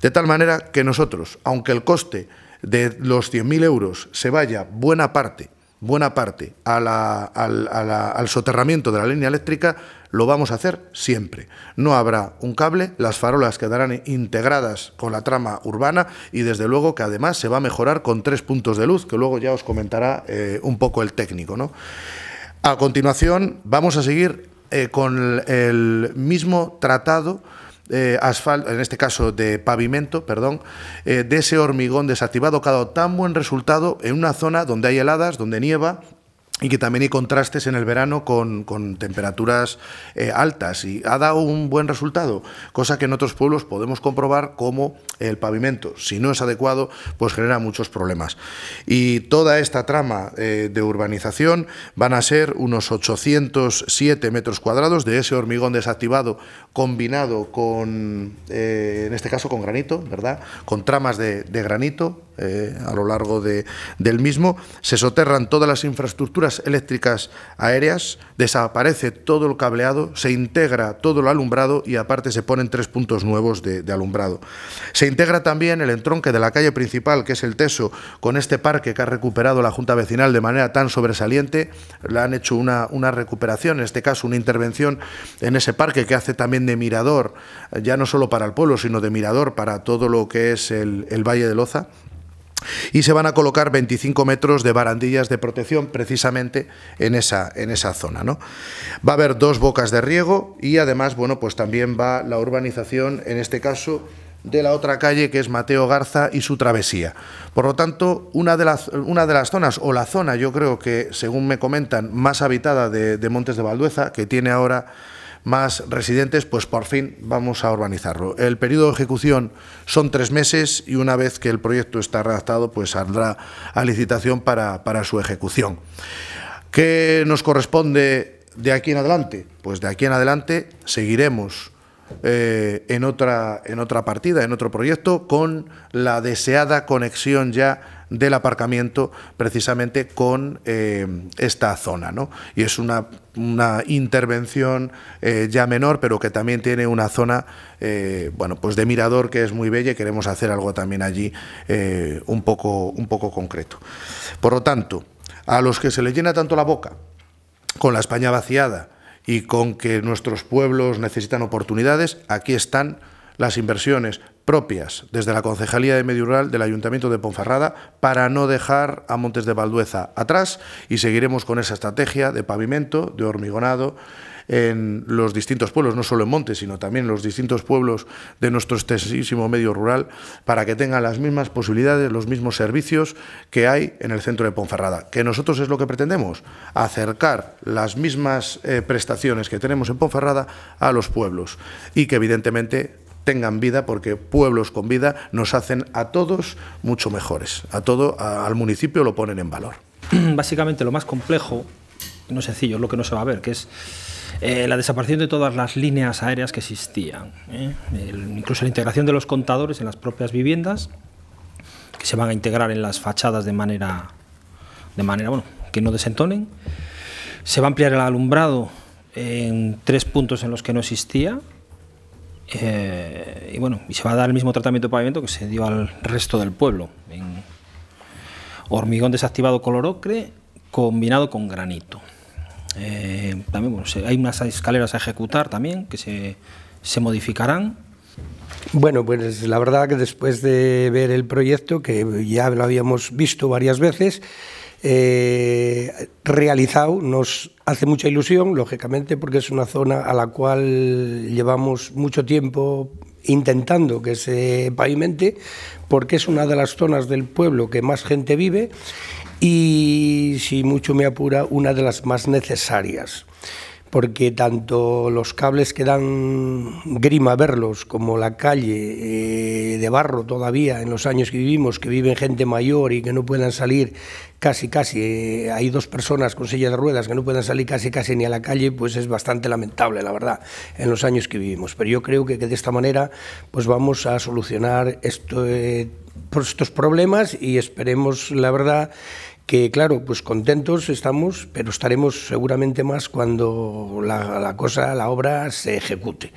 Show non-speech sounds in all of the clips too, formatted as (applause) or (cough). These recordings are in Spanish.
De tal manera que nosotros, aunque el coste de los 100.000 euros se vaya buena parte, buena parte a la, al, soterramiento de la línea eléctrica, lo vamos a hacer siempre. No habrá un cable, las farolas quedarán integradas con la trama urbana y desde luego que además se va a mejorar con tres puntos de luz, que luego ya os comentará eh, un poco el técnico. ¿no? A continuación vamos a seguir eh, con el mismo tratado eh, asfalto, en este caso de pavimento, perdón, eh, de ese hormigón desactivado que ha dado tan buen resultado en una zona donde hay heladas, donde nieva y que también hay contrastes en el verano con, temperaturas eh, altas y ha dado un buen resultado, cosa que en otros pueblos podemos comprobar como el pavimento, si no es adecuado, pues genera muchos problemas. Y toda esta trama eh, de urbanización van a ser unos 807 metros cuadrados de ese hormigón desactivado combinado con, eh, en este caso, con granito, ¿verdad? Con tramas de granito eh, a lo largo de, del mismo. Se soterran todas las infraestructuras eléctricas aéreas, desaparece todo el cableado, se integra todo el alumbrado y aparte se ponen tres puntos nuevos de, alumbrado. Se integra también el entronque de la calle principal, que es el Teso, con este parque que ha recuperado la Junta Vecinal de manera tan sobresaliente. Le han hecho una, recuperación, en este caso una intervención en ese parque que hace también de mirador, ya no solo para el pueblo, sino de mirador para todo lo que es el Valle de Loza y se van a colocar 25 metros de barandillas de protección precisamente en esa, en esa zona. ¿no? Va a haber dos bocas de riego y además bueno, pues también va la urbanización, en este caso, de la otra calle que es Mateo Garza y su travesía. Por lo tanto, una de las, una de las zonas, o la zona yo creo que, según me comentan, más habitada de, de Montes de Valdueza, que tiene ahora más residentes, pues por fin vamos a urbanizarlo. El periodo de ejecución son tres meses y una vez que el proyecto está redactado, pues saldrá a licitación para, para su ejecución. ¿Qué nos corresponde de aquí en adelante? Pues de aquí en adelante seguiremos eh, en, otra, en otra partida, en otro proyecto, con la deseada conexión ya del aparcamiento precisamente con eh, esta zona. Y es una, intervención eh, ya menor, pero que también tiene una zona bueno, pues de mirador que es muy bella y queremos hacer algo también allí un, poco, un poco concreto. Por lo tanto, a los que se les llena tanto la boca con la España vaciada, y con que nuestros pueblos necesitan oportunidades, aquí están las inversiones propias desde la Concejalía de Medio Rural del Ayuntamiento de Ponferrada para no dejar a Montes de Valdueza atrás y seguiremos con esa estrategia de pavimento, de hormigonado en los distintos pueblos, no solo en Montes, sino también en los distintos pueblos de nuestro extensísimo medio rural, para que tengan las mismas posibilidades, los mismos servicios que hay en el centro de Ponferrada. Que nosotros es lo que pretendemos, acercar las mismas eh, prestaciones que tenemos en Ponferrada a los pueblos y que evidentemente tengan vida, porque pueblos con vida nos hacen a todos mucho mejores. A todo, al municipio lo ponen en valor. (clears throat) Básicamente lo más complejo, no sencillo, es lo que no se va a ver, que es eh, la desaparición de todas las líneas aéreas que existían, ¿eh? incluso la integración de los contadores en las propias viviendas, que se van a integrar en las fachadas de manera, de manera bueno, que no desentonen. Se va a ampliar el alumbrado en tres puntos en los que no existía, eh, y bueno, y se va a dar el mismo tratamiento de pavimento que se dio al resto del pueblo. hormigón desactivado color ocre combinado con granito. Eh, también hay unas escaleras a ejecutar también que se, se modificarán. Bueno, pues la verdad que después de ver el proyecto, que ya lo habíamos visto varias veces, eh, realizado nos hace mucha ilusión, lógicamente, porque es una zona a la cual llevamos mucho tiempo intentando que se pavimente, porque es una de las zonas del pueblo que más gente vive y, si mucho me apura, una de las más necesarias porque tanto los cables que dan grima verlos como la calle eh, de barro todavía en los años que vivimos, que viven gente mayor y que no puedan salir casi casi, eh, hay dos personas con sillas de ruedas que no puedan salir casi casi ni a la calle, pues es bastante lamentable, la verdad, en los años que vivimos. Pero yo creo que, de esta manera pues vamos a solucionar eh, estos problemas y esperemos, la verdad, que claro, pues contentos estamos, pero estaremos seguramente más cuando la, cosa, la obra se ejecute.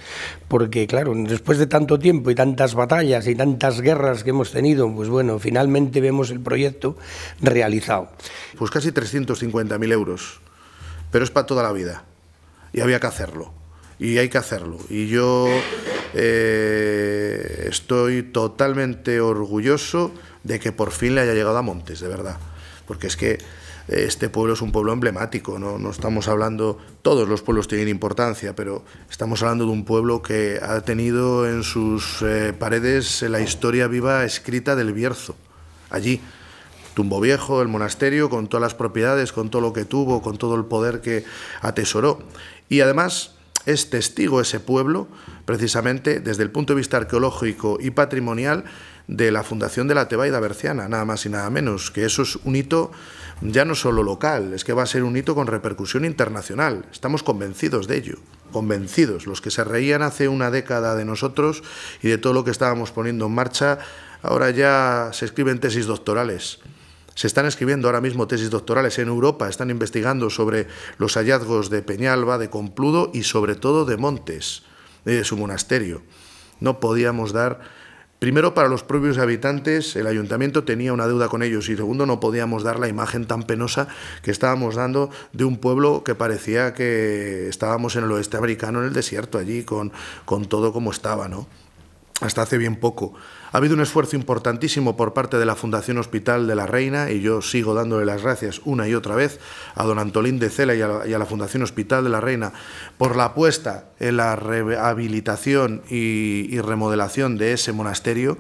Porque claro, después de tanto tiempo y tantas batallas y tantas guerras que hemos tenido, pues bueno, finalmente vemos el proyecto realizado. Pues casi 350.000 euros, pero es para toda la vida y había que hacerlo. Y hay que hacerlo. Y yo eh, estoy totalmente orgulloso de que por fin le haya llegado a Montes, de verdad porque es que eh, este pueblo es un pueblo emblemático, ¿no? estamos hablando, todos los pueblos tienen importancia, pero estamos hablando de un pueblo que ha tenido en sus eh, paredes la historia viva escrita del Bierzo, allí. Tumbo Viejo, el monasterio, con todas las propiedades, con todo lo que tuvo, con todo el poder que atesoró. Y además es testigo ese pueblo, precisamente desde el punto de vista arqueológico y patrimonial, de la fundación de la Tebaida Berciana, nada más y nada menos, que eso es un hito ya no solo local, es que va a ser un hito con repercusión internacional, estamos convencidos de ello, convencidos, los que se reían hace una década de nosotros y de todo lo que estábamos poniendo en marcha, ahora ya se escriben tesis doctorales. Se están escribiendo ahora mismo tesis doctorales en Europa, están investigando sobre los hallazgos de Peñalba, de Compludo y sobre todo de Montes, eh, de su monasterio. No podíamos dar Primero, para los propios habitantes, el ayuntamiento tenía una deuda con ellos y segundo, no podíamos dar la imagen tan penosa que estábamos dando de un pueblo que parecía que estábamos en el oeste americano, en el desierto, allí, con, con todo como estaba, ¿no? hasta hace bien poco. Ha habido un esfuerzo importantísimo por parte de la Fundación Hospital de la Reina y yo sigo dándole las gracias una y otra vez a don Antolín de Cela y a, la, Fundación Hospital de la Reina por la apuesta en la rehabilitación y, remodelación de ese monasterio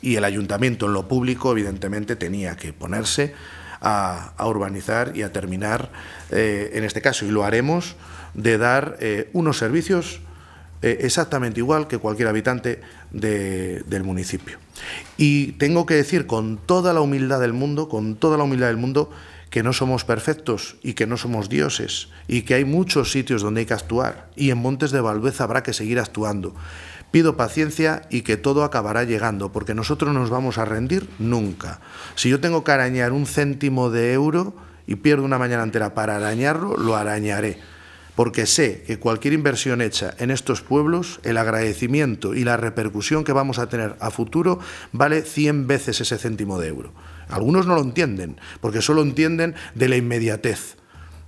y el ayuntamiento en lo público evidentemente tenía que ponerse a, urbanizar y a terminar eh, en este caso y lo haremos de dar eh, unos servicios eh, exactamente igual que cualquier habitante del municipio. Y tengo que decir con toda la humildad del mundo, con toda la humildad del mundo, que no somos perfectos y que no somos dioses y que hay muchos sitios donde hay que actuar y en Montes de Valdez habrá que seguir actuando. Pido paciencia y que todo acabará llegando, porque nosotros no nos vamos a rendir nunca. Si yo tengo que arañar un céntimo de euro y pierdo una mañana entera para arañarlo, lo arañaré porque sé que cualquier inversión hecha en estos pueblos, el agradecimiento y la repercusión que vamos a tener a futuro vale 100 veces ese céntimo de euro. Algunos no lo entienden, porque solo entienden de la inmediatez,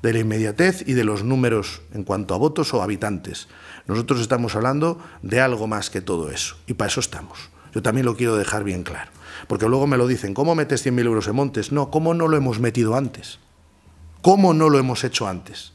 de la inmediatez y de los números en cuanto a votos o habitantes. Nosotros estamos hablando de algo más que todo eso, y para eso estamos. Yo también lo quiero dejar bien claro, porque luego me lo dicen, ¿cómo metes 100.000 euros en Montes? No, ¿cómo no lo hemos metido antes? ¿Cómo no lo hemos hecho antes?